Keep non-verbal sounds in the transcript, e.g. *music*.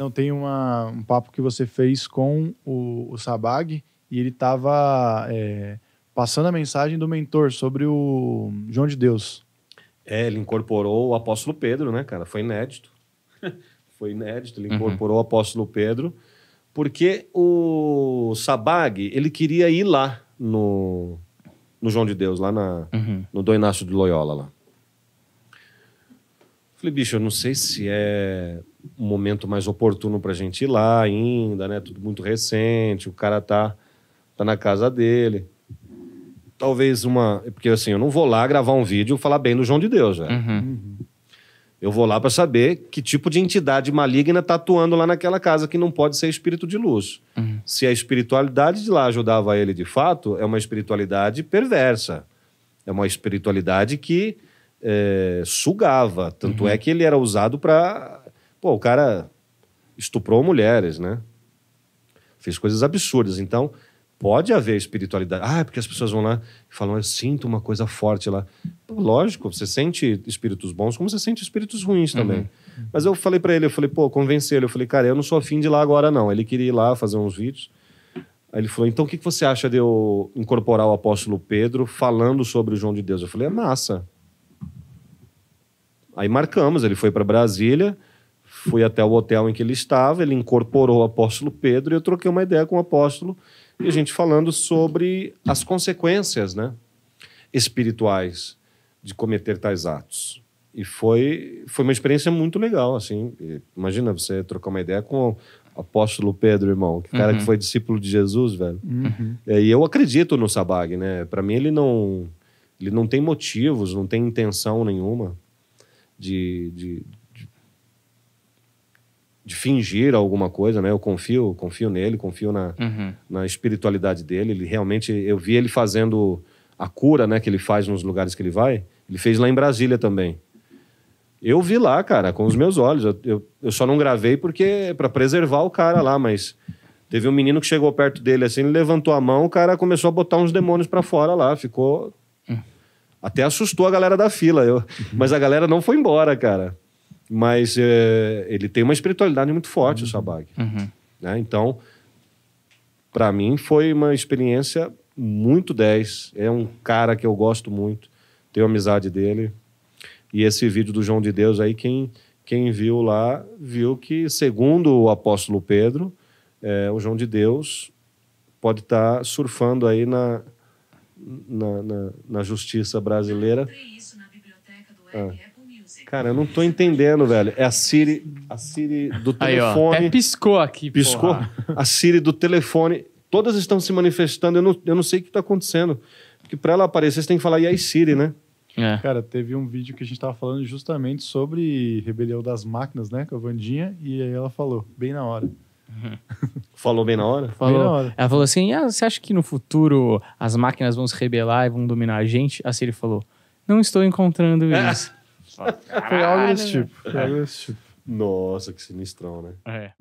Não, tem uma, um papo que você fez com o, o Sabag e ele estava é, passando a mensagem do mentor sobre o João de Deus. É, ele incorporou o apóstolo Pedro, né, cara? Foi inédito. *laughs* Foi inédito, ele uhum. incorporou uhum. o apóstolo Pedro, porque o Sabag, ele queria ir lá no, no João de Deus, lá na, uhum. no Dom Inácio de Loyola, lá. Falei, bicho, eu não sei se é um momento mais oportuno para a gente ir lá ainda, né? Tudo muito recente, o cara tá, tá na casa dele. Talvez uma. Porque assim, eu não vou lá gravar um vídeo e falar bem do João de Deus, velho. Uhum. uhum. Eu vou lá para saber que tipo de entidade maligna tá atuando lá naquela casa que não pode ser espírito de luz. Uhum. Se a espiritualidade de lá ajudava ele de fato, é uma espiritualidade perversa. É uma espiritualidade que é, sugava. Tanto uhum. é que ele era usado para Pô, o cara estuprou mulheres, né? Fez coisas absurdas. Então, pode haver espiritualidade. Ah, é porque as pessoas vão lá e falam, eu sinto uma coisa forte lá. Pô, lógico, você sente espíritos bons como você sente espíritos ruins também. Uhum. Mas eu falei para ele, eu falei, pô, convencer ele. Eu falei, cara, eu não sou afim de ir lá agora, não. Ele queria ir lá fazer uns vídeos. Aí ele falou, então o que você acha de eu incorporar o apóstolo Pedro falando sobre o João de Deus? Eu falei, é massa. Aí marcamos, ele foi para Brasília Fui até o hotel em que ele estava, ele incorporou o apóstolo Pedro e eu troquei uma ideia com o apóstolo e a gente falando sobre as consequências né, espirituais de cometer tais atos. E foi, foi uma experiência muito legal, assim. Imagina você trocar uma ideia com o apóstolo Pedro, irmão, que cara que uhum. foi discípulo de Jesus, velho. Uhum. É, e eu acredito no Sabag, né? Para mim ele não ele não tem motivos, não tem intenção nenhuma de, de de fingir alguma coisa, né? Eu confio, confio nele, confio na, uhum. na espiritualidade dele. Ele realmente, eu vi ele fazendo a cura, né? Que ele faz nos lugares que ele vai. Ele fez lá em Brasília também. Eu vi lá, cara, com os meus olhos. Eu, eu, eu só não gravei porque é para preservar o cara lá, mas teve um menino que chegou perto dele assim, ele levantou a mão, o cara começou a botar uns demônios para fora lá, ficou hum. até assustou a galera da fila. Eu... Mas a galera não foi embora, cara. Mas é, ele tem uma espiritualidade muito forte, uhum. o Sabag. Uhum. Né? Então, para mim, foi uma experiência muito 10. É um cara que eu gosto muito, tenho amizade dele. E esse vídeo do João de Deus aí, quem, quem viu lá, viu que, segundo o apóstolo Pedro, é, o João de Deus pode estar tá surfando aí na, na, na, na justiça brasileira. Eu isso na biblioteca do ah. Cara, eu não tô entendendo, velho. É a Siri, a Siri do telefone. Aí, ó, até piscou aqui, Piscou? Porra. A Siri do telefone. Todas estão se manifestando. Eu não, eu não sei o que tá acontecendo. Porque pra ela aparecer, você tem que falar, e aí, Siri, né? É. Cara, teve um vídeo que a gente tava falando justamente sobre rebelião das máquinas, né? Com a Vandinha, e aí ela falou, bem na hora. Uhum. *laughs* Falou bem na hora? Falou. Bem na hora. Ela falou assim: ah, você acha que no futuro as máquinas vão se rebelar e vão dominar a gente? A Siri falou: Não estou encontrando é. *laughs* isso. Foi algo desse tipo. Foi algo desse tipo. Nossa, que sinistrão, né? É.